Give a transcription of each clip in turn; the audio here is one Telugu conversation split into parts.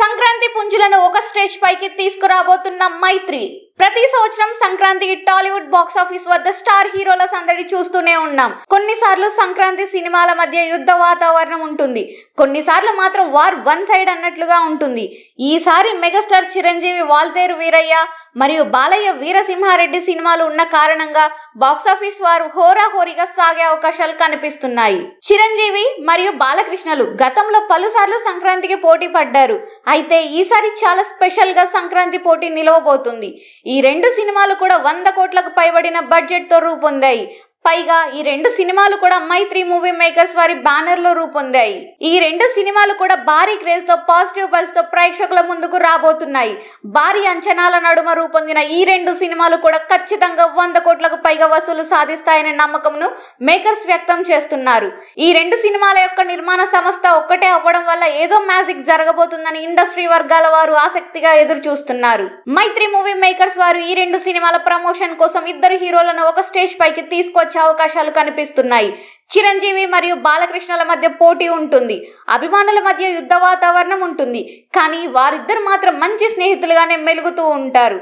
సంక్రాంతి పుంజులను ఒక స్టేజ్ పైకి తీసుకురాబోతున్న మైత్రి ప్రతి సంవత్సరం సంక్రాంతికి టాలీవుడ్ బాక్స్ ఆఫీస్ వద్ద స్టార్ హీరోల సందడి చూస్తూనే ఉన్నాం కొన్నిసార్లు సంక్రాంతి సినిమాల మధ్య యుద్ధ వాతావరణం ఉంటుంది కొన్నిసార్లు మాత్రం వార్ వన్ సైడ్ అన్నట్లుగా ఉంటుంది ఈసారి మెగాస్టార్ చిరంజీవి వాల్తేరు వీరయ్య మరియు బాలయ్య వీరసింహారెడ్డి సినిమాలు ఉన్న కారణంగా బాక్స్ ఆఫీస్ వారు హోరాహోరీగా సాగే అవకాశాలు కనిపిస్తున్నాయి చిరంజీవి మరియు బాలకృష్ణలు గతంలో పలుసార్లు సంక్రాంతికి పోటీ పడ్డారు అయితే ఈసారి చాలా స్పెషల్గా సంక్రాంతి పోటీ నిలవబోతుంది ఈ రెండు సినిమాలు కూడా వంద కోట్లకు పైబడిన బడ్జెట్తో రూపొందాయి పైగా ఈ రెండు సినిమాలు కూడా మైత్రి మూవీ మేకర్స్ వారి బ్యానర్ లో రూపొందాయి ఈ రెండు సినిమాలు కూడా భారీ క్రేజ్ తో పాజిటివ్ బజ్ తో ప్రేక్షకుల ముందుకు రాబోతున్నాయి భారీ అంచనాల నడుమ రూపొందిన ఈ రెండు సినిమాలు కూడా ఖచ్చితంగా వంద కోట్లకు పైగా వసూలు సాధిస్తాయనే నమ్మకంను మేకర్స్ వ్యక్తం చేస్తున్నారు ఈ రెండు సినిమాల యొక్క నిర్మాణ సంస్థ ఒక్కటే అవ్వడం వల్ల ఏదో మ్యాజిక్ జరగబోతుందని ఇండస్ట్రీ వర్గాల వారు ఆసక్తిగా ఎదురు చూస్తున్నారు మైత్రి మూవీ మేకర్స్ వారు ఈ రెండు సినిమాల ప్రమోషన్ కోసం ఇద్దరు హీరోలను ఒక స్టేజ్ పైకి తీసుకొచ్చి వచ్చే అవకాశాలు కనిపిస్తున్నాయి చిరంజీవి మరియు బాలకృష్ణల మధ్య పోటీ ఉంటుంది అభిమానుల మధ్య యుద్ధ వాతావరణం ఉంటుంది కానీ వారిద్దరు మాత్రం మంచి స్నేహితులుగానే మెలుగుతూ ఉంటారు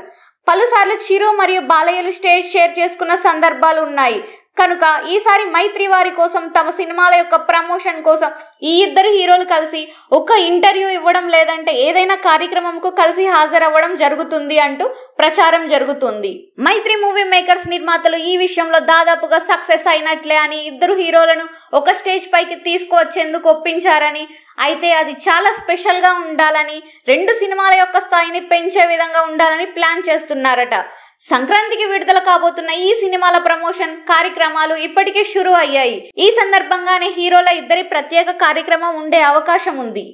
పలుసార్లు చిరు మరియు బాలయ్యలు స్టేజ్ షేర్ చేసుకున్న సందర్భాలు ఉన్నాయి కనుక ఈసారి మైత్రి వారి కోసం తమ సినిమాల యొక్క ప్రమోషన్ కోసం ఈ ఇద్దరు హీరోలు కలిసి ఒక ఇంటర్వ్యూ ఇవ్వడం లేదంటే ఏదైనా కార్యక్రమంకు కలిసి హాజరవ్వడం జరుగుతుంది అంటూ ప్రచారం జరుగుతుంది మైత్రి మూవీ మేకర్స్ నిర్మాతలు ఈ విషయంలో దాదాపుగా సక్సెస్ అయినట్లే అని ఇద్దరు హీరోలను ఒక స్టేజ్ పైకి తీసుకువచ్చేందుకు ఒప్పించారని అయితే అది చాలా స్పెషల్గా ఉండాలని రెండు సినిమాల యొక్క స్థాయిని పెంచే విధంగా ఉండాలని ప్లాన్ చేస్తున్నారట సంక్రాంతికి విడుదల కాబోతున్న ఈ సినిమాల ప్రమోషన్ కార్యక్రమాలు ఇప్పటికే షురూ అయ్యాయి ఈ సందర్భంగానే హీరోల ఇద్దరి ప్రత్యేక కార్యక్రమం ఉండే అవకాశం ఉంది